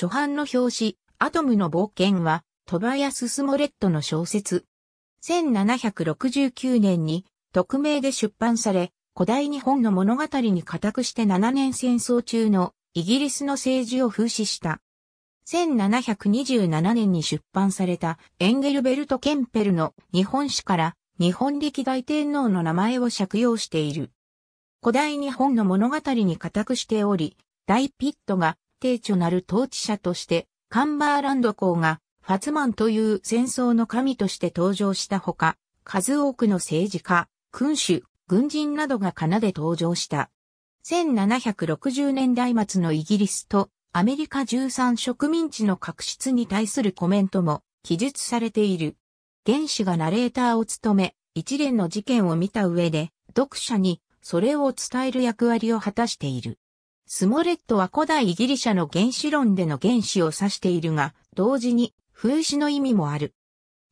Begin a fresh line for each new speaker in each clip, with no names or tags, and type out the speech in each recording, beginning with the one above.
初版の表紙、アトムの冒険は、トバヤス・スモレットの小説。1769年に、匿名で出版され、古代日本の物語に固くして7年戦争中のイギリスの政治を風刺した。1727年に出版されたエンゲルベルト・ケンペルの日本史から日本歴代天皇の名前を借用している。古代日本の物語に固くしており、大ピットが定著なる統治者として、カンバーランド公がファツマンという戦争の神として登場したほか、数多くの政治家、君主、軍人などが奏で登場した。1760年代末のイギリスとアメリカ13植民地の確執に対するコメントも記述されている。原始がナレーターを務め、一連の事件を見た上で、読者にそれを伝える役割を果たしている。スモレットは古代イギリシャの原子論での原子を指しているが、同時に風刺の意味もある。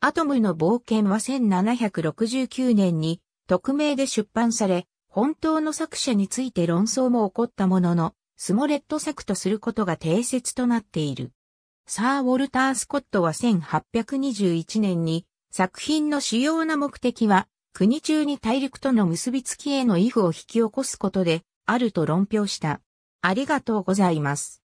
アトムの冒険は1769年に匿名で出版され、本当の作者について論争も起こったものの、スモレット作とすることが定説となっている。サー・ウォルター・スコットは1821年に作品の主要な目的は国中に大陸との結びつきへの意図を引き起こすことであると論評した。ありがとうございます。